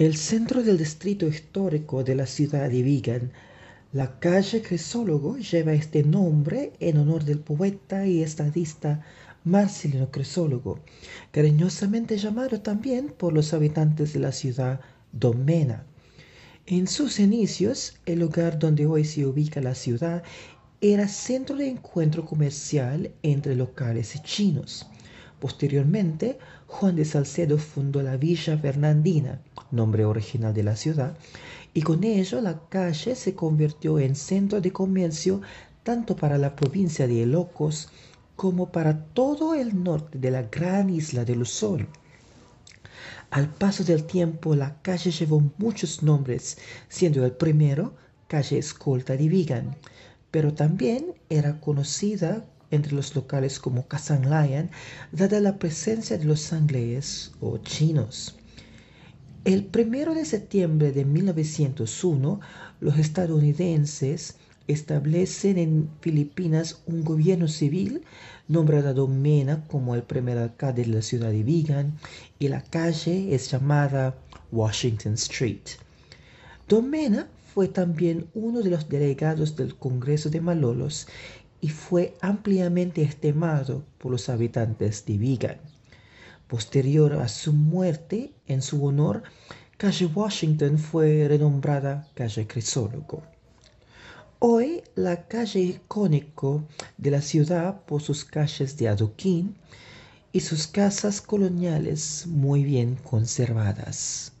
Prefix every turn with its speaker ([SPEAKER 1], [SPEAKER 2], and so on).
[SPEAKER 1] El centro del distrito histórico de la ciudad de Vigan, la calle Cresólogo, lleva este nombre en honor del poeta y estadista Marcelino Cresólogo, cariñosamente llamado también por los habitantes de la ciudad Domena. En sus inicios, el lugar donde hoy se ubica la ciudad era centro de encuentro comercial entre locales y chinos. Posteriormente, Juan de Salcedo fundó la Villa Fernandina, nombre original de la ciudad, y con ello la calle se convirtió en centro de comercio tanto para la provincia de Ilocos como para todo el norte de la gran isla de Luzón. Al paso del tiempo, la calle llevó muchos nombres, siendo el primero calle Escolta de Vigan, pero también era conocida entre los locales como Kazan dada la presencia de los ingleses o chinos. El primero de septiembre de 1901, los estadounidenses establecen en Filipinas un gobierno civil, nombrado Domena como el primer alcalde de la ciudad de Vigan y la calle es llamada Washington Street. Domena fue también uno de los delegados del Congreso de Malolos y fue ampliamente estimado por los habitantes de Vigan. Posterior a su muerte, en su honor, calle Washington fue renombrada calle Crisólogo. Hoy la calle icónico de la ciudad por sus calles de adoquín y sus casas coloniales muy bien conservadas.